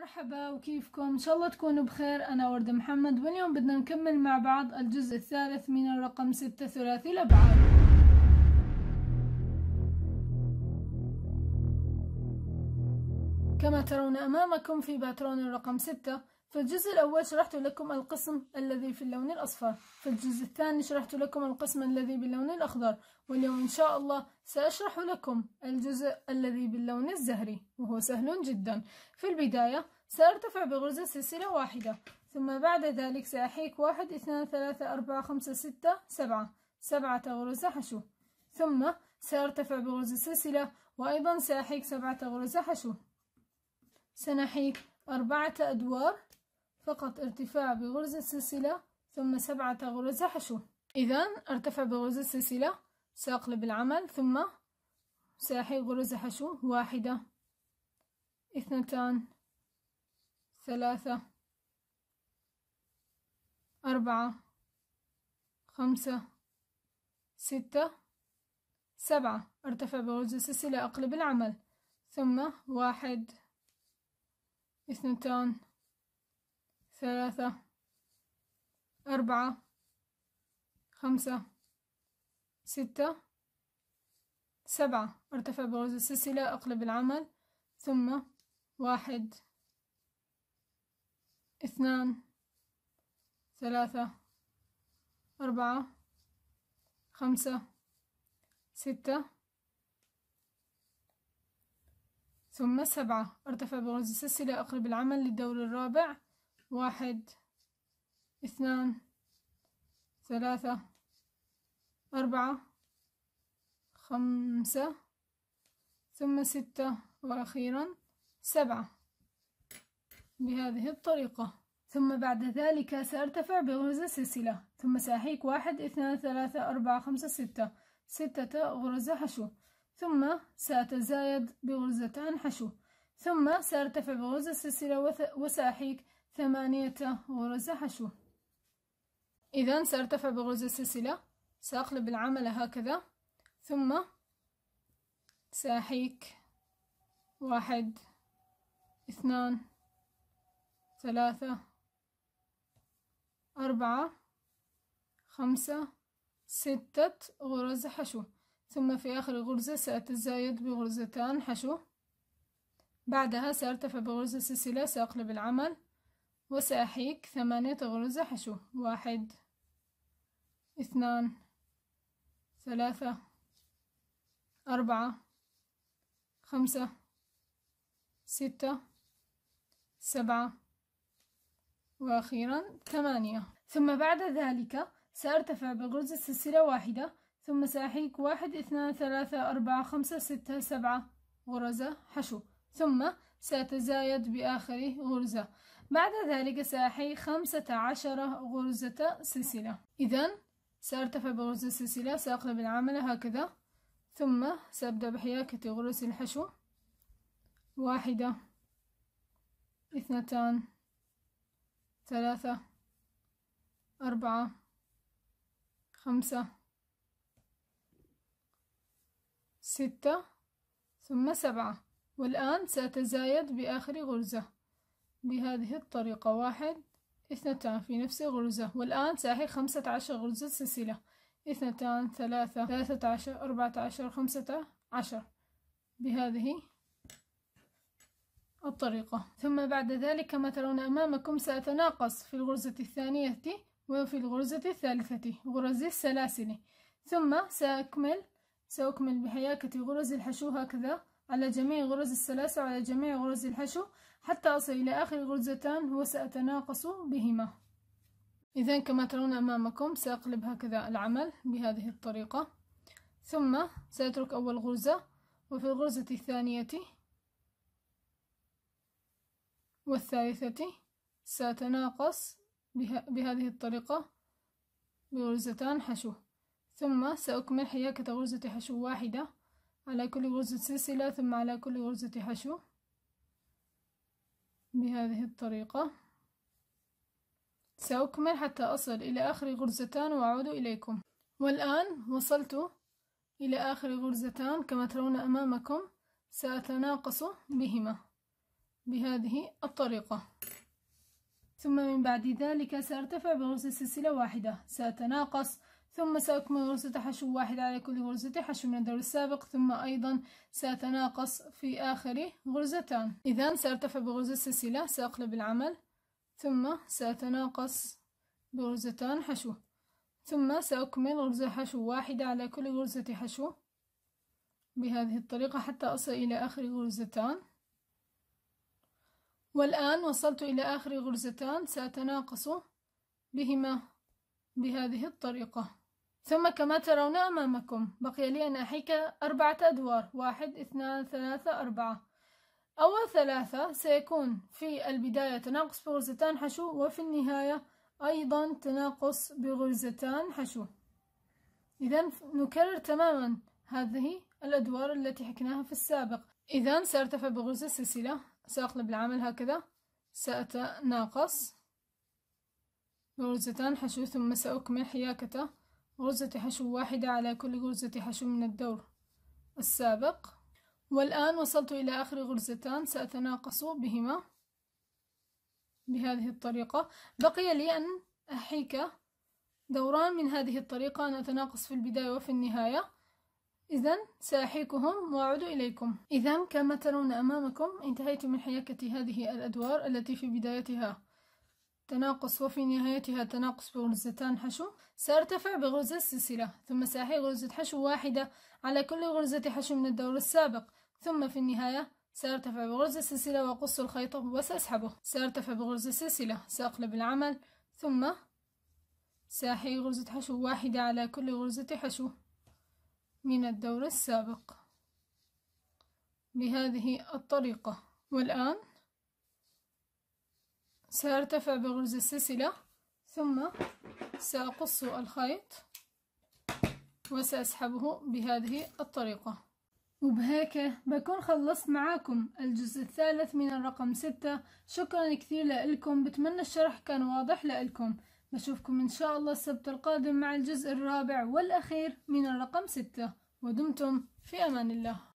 مرحبا وكيفكم ان شاء الله تكونوا بخير انا وردة محمد واليوم بدنا نكمل مع بعض الجزء الثالث من الرقم ستة ثلاثي الابعاد كما ترون امامكم في باترون الرقم ستة في الجزء الأول شرحت لكم القسم الذي في اللون الأصفر في الجزء الثاني شرحت لكم القسم الذي باللون الأخضر واليوم إن شاء الله سأشرح لكم الجزء الذي باللون الزهري وهو سهل جدا في البداية سأرتفع بغرزة سلسلة واحدة ثم بعد ذلك سأحيك واحد اثنان ثلاثة أربعة خمسة ستة سبعة سبعة غرز حشو ثم سأرتفع بغرزة سلسلة وأيضا سأحيك سبعة غرز حشو سنحيك أربعة أدوار فقط ارتفاع بغرزة سلسلة ثم سبعة غرز حشو إذا ارتفع بغرزة سلسلة سأقلب العمل ثم سأحي غرزة حشو واحدة اثنتان ثلاثة أربعة خمسة ستة سبعة ارتفع بغرزة سلسلة أقلب العمل ثم واحد اثنتان ثلاثة أربعة خمسة ستة سبعة ارتفع بغرز السلسلة أقلب العمل ثم واحد اثنان ثلاثة أربعة خمسة ستة ثم سبعة ارتفع بغرز السلسلة اقلب العمل للدور الرابع واحد اثنان ثلاثة أربعة خمسة ثم ستة وأخيرا سبعة بهذه الطريقة ثم بعد ذلك سأرتفع بغرز السلسلة ثم سأحيك واحد اثنان ثلاثة أربعة خمسة ستة ستة غرز حشو ثم سأتزايد بغرزتان حشو ثم سأرتفع بغرزة السلسلة وسأحيك ثمانية غرز حشو إذا سأرتفع بغرز السلسلة سأقلب العمل هكذا ثم سأحيك واحد اثنان ثلاثة أربعة خمسة ستة غرز حشو ثم في آخر غرزة سأتزايد بغرزتان حشو بعدها سأرتفع بغرزة سلسلة سأقلب العمل وسأحيك ثمانية غرز حشو واحد اثنان ثلاثة أربعة خمسة ستة سبعة وأخيرا ثمانية ثم بعد ذلك سأرتفع بغرزة سلسلة واحدة ثم سأحيك واحد اثنان ثلاثة أربعة خمسة ستة سبعة غرزة حشو ثم سأتزايد بآخر غرزة بعد ذلك سأحي خمسة عشر غرزة سلسلة إذا سأرتفع بغرزة سلسلة سأقلب العمل هكذا ثم سأبدأ بحياكة غرز الحشو واحدة اثنتان ثلاثة أربعة خمسة ستة ثم سبعة والآن سأتزايد بآخر غرزة بهذه الطريقة واحد اثنتان في نفس الغرزة والآن سأحي خمسة عشر غرزة سلسلة اثنتان ثلاثة ثلاثة عشر أربعة عشر خمسة عشر بهذه الطريقة ثم بعد ذلك كما ترون أمامكم سأتناقص في الغرزة الثانية وفي الغرزة الثالثة غرز السلاسل ثم سأكمل سأكمل بحياكة غرز الحشو هكذا على جميع غرز السلاسة وعلى جميع غرز الحشو حتى أصل إلى آخر غرزتان وسأتناقص بهما إذا كما ترون أمامكم سأقلب هكذا العمل بهذه الطريقة ثم سأترك أول غرزة وفي الغرزة الثانية والثالثة سأتناقص بها بهذه الطريقة بغرزتان حشو ثم سأكمل حياكة غرزة حشو واحدة على كل غرزة سلسلة ثم على كل غرزة حشو بهذه الطريقة سأكمل حتى أصل إلى آخر غرزتان وأعود إليكم والآن وصلت إلى آخر غرزتان كما ترون أمامكم سأتناقص بهما بهذه الطريقة ثم من بعد ذلك سأرتفع بغرزة سلسلة واحدة سأتناقص ثم سأكمل غرزة حشو واحد على كل غرزة حشو من الدور السابق ثم أيضا سأتناقص في آخر غرزتان إذا سأرتفع بغرزة سلسلة سأقلب العمل ثم سأتناقص بغرزتان حشو ثم سأكمل غرزة حشو واحدة على كل غرزة حشو بهذه الطريقة حتى أصل إلى آخر غرزتان والآن وصلت إلى آخر غرزتان سأتناقص بهما بهذه الطريقة ثم كما ترون أمامكم بقي لي أن أحيك أربعة أدوار واحد اثنان ثلاثة أربعة أول ثلاثة سيكون في البداية تناقص بغرزتان حشو وفي النهاية أيضا تناقص بغرزتان حشو إذا نكرر تماما هذه الأدوار التي حكناها في السابق إذا سأرتفع بغرزة سلسلة سأقلب العمل هكذا سأتناقص بغرزتان حشو ثم سأكمل حياكته غرزة حشو واحدة على كل غرزة حشو من الدور السابق والآن وصلت إلى آخر غرزتان سأتناقص بهما بهذه الطريقة بقي لي أن أحيك دوران من هذه الطريقة أن أتناقص في البداية وفي النهاية إذا سأحيكهم وأعود إليكم إذا كما ترون أمامكم انتهيت من حياكة هذه الأدوار التي في بدايتها تناقص وفي نهايتها تناقص بغرزتان حشو سأرتفع بغرزة سلسلة ثم ساحي غرزة حشو واحدة على كل غرزة حشو من الدور السابق ثم في النهاية سأرتفع بغرزة سلسلة وأقص الخيط وسأسحبه سأرتفع بغرزة سلسلة سأقلب العمل ثم ساحي غرزة حشو واحدة على كل غرزة حشو من الدور السابق بهذه الطريقة والآن سأرتفع بغرز السلسلة ثم سأقص الخيط وسأسحبه بهذه الطريقة وبهيك بكون خلصت معاكم الجزء الثالث من الرقم ستة شكرا كثير لإلكم بتمنى الشرح كان واضح لإلكم بشوفكم إن شاء الله السبت القادم مع الجزء الرابع والأخير من الرقم ستة ودمتم في أمان الله